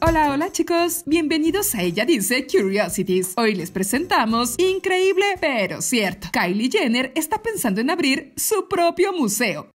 Hola, hola chicos, bienvenidos a Ella Dice Curiosities. Hoy les presentamos, increíble pero cierto, Kylie Jenner está pensando en abrir su propio museo.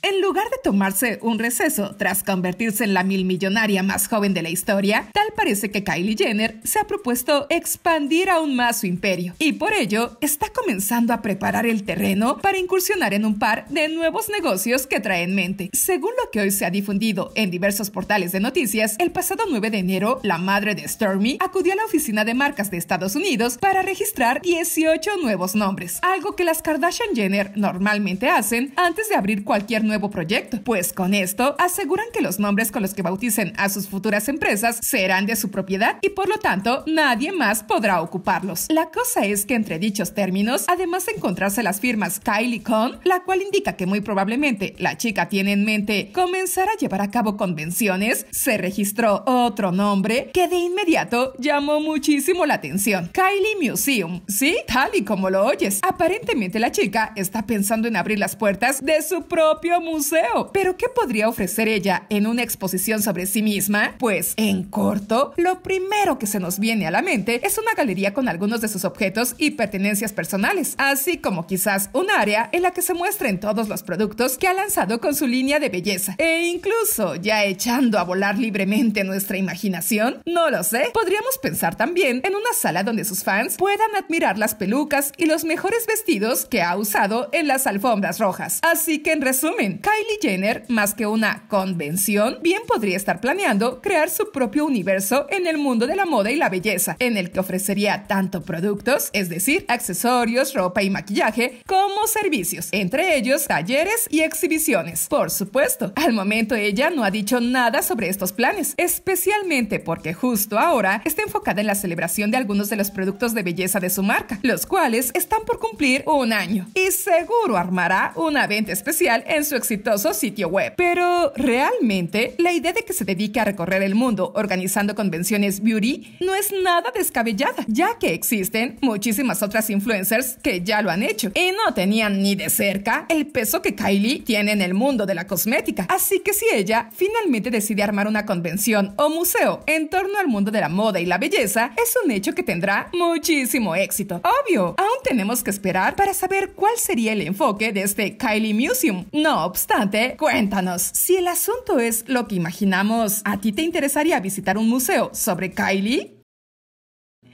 En lugar de tomarse un receso tras convertirse en la millonaria más joven de la historia, tal parece que Kylie Jenner se ha propuesto expandir aún más su imperio y por ello está comenzando a preparar el terreno para incursionar en un par de nuevos negocios que trae en mente. Según lo que hoy se ha difundido en diversos portales de noticias, el pasado 9 de enero, la madre de Stormy acudió a la oficina de marcas de Estados Unidos para registrar 18 nuevos nombres, algo que las Kardashian Jenner normalmente hacen antes de abrir cualquier nuevo proyecto, pues con esto aseguran que los nombres con los que bauticen a sus futuras empresas serán de su propiedad y por lo tanto nadie más podrá ocuparlos. La cosa es que entre dichos términos, además de encontrarse las firmas Kylie Con, la cual indica que muy probablemente la chica tiene en mente comenzar a llevar a cabo convenciones, se registró otro nombre que de inmediato llamó muchísimo la atención. Kylie Museum, ¿sí? Tal y como lo oyes. Aparentemente la chica está pensando en abrir las puertas de su propio museo. Pero ¿qué podría ofrecer ella en una exposición sobre sí misma? Pues en corto, lo primero que se nos viene a la mente es una galería con algunos de sus objetos y pertenencias personales, así como quizás un área en la que se muestren todos los productos que ha lanzado con su línea de belleza. E incluso, ya echando a volar libremente nuestra imaginación, no lo sé, podríamos pensar también en una sala donde sus fans puedan admirar las pelucas y los mejores vestidos que ha usado en las alfombras rojas. Así que en resumen, Kylie Jenner, más que una convención, bien podría estar planeando crear su propio universo en el mundo de la moda y la belleza, en el que ofrecería tanto productos, es decir, accesorios, ropa y maquillaje, como servicios, entre ellos talleres y exhibiciones. Por supuesto, al momento ella no ha dicho nada sobre estos planes, especialmente porque justo ahora está enfocada en la celebración de algunos de los productos de belleza de su marca, los cuales están por cumplir un año. Y seguro armará una venta especial en su exitoso sitio web. Pero realmente, la idea de que se dedique a recorrer el mundo organizando convenciones beauty no es nada descabellada, ya que existen muchísimas otras influencers que ya lo han hecho y no tenían ni de cerca el peso que Kylie tiene en el mundo de la cosmética. Así que si ella finalmente decide armar una convención o museo en torno al mundo de la moda y la belleza, es un hecho que tendrá muchísimo éxito. Obvio, aún tenemos que esperar para saber cuál sería el enfoque de este Kylie Museum. No obstante, cuéntanos, si el asunto es lo que imaginamos, ¿a ti te interesaría visitar un museo sobre Kylie?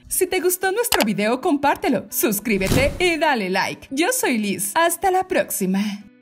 Si te gustó nuestro video, compártelo, suscríbete y dale like. Yo soy Liz. Hasta la próxima.